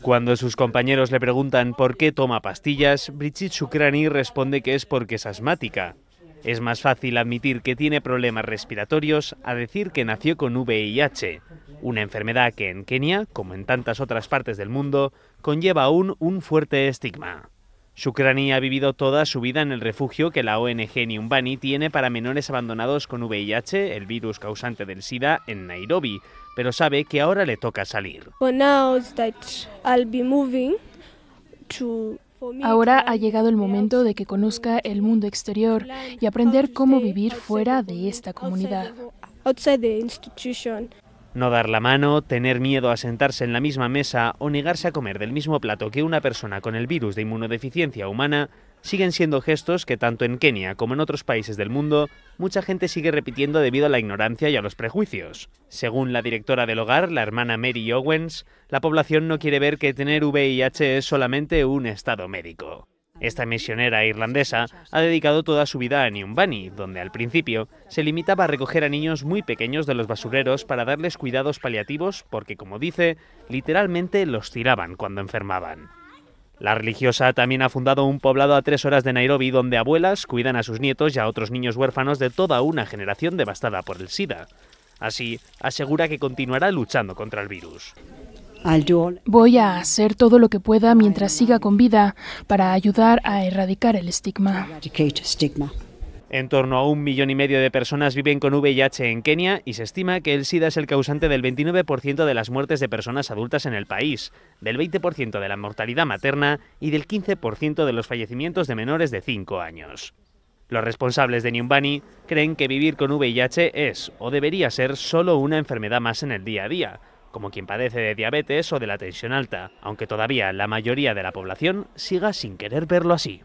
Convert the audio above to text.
Cuando sus compañeros le preguntan por qué toma pastillas, Brigitte Sukrani responde que es porque es asmática. Es más fácil admitir que tiene problemas respiratorios a decir que nació con VIH, una enfermedad que en Kenia, como en tantas otras partes del mundo, conlleva aún un fuerte estigma. Sukrani ha vivido toda su vida en el refugio que la ONG Niumbani tiene para menores abandonados con VIH, el virus causante del SIDA, en Nairobi, pero sabe que ahora le toca salir. Ahora ha llegado el momento de que conozca el mundo exterior y aprender cómo vivir fuera de esta comunidad. No dar la mano, tener miedo a sentarse en la misma mesa o negarse a comer del mismo plato que una persona con el virus de inmunodeficiencia humana siguen siendo gestos que tanto en Kenia como en otros países del mundo mucha gente sigue repitiendo debido a la ignorancia y a los prejuicios. Según la directora del hogar, la hermana Mary Owens, la población no quiere ver que tener VIH es solamente un estado médico. Esta misionera irlandesa ha dedicado toda su vida a Niumbani, donde al principio se limitaba a recoger a niños muy pequeños de los basureros para darles cuidados paliativos porque, como dice, literalmente los tiraban cuando enfermaban. La religiosa también ha fundado un poblado a tres horas de Nairobi donde abuelas cuidan a sus nietos y a otros niños huérfanos de toda una generación devastada por el SIDA. Así, asegura que continuará luchando contra el virus. Voy a hacer todo lo que pueda mientras siga con vida para ayudar a erradicar el estigma. En torno a un millón y medio de personas viven con VIH en Kenia y se estima que el SIDA es el causante del 29% de las muertes de personas adultas en el país, del 20% de la mortalidad materna y del 15% de los fallecimientos de menores de 5 años. Los responsables de Niumbani creen que vivir con VIH es o debería ser solo una enfermedad más en el día a día, como quien padece de diabetes o de la tensión alta, aunque todavía la mayoría de la población siga sin querer verlo así.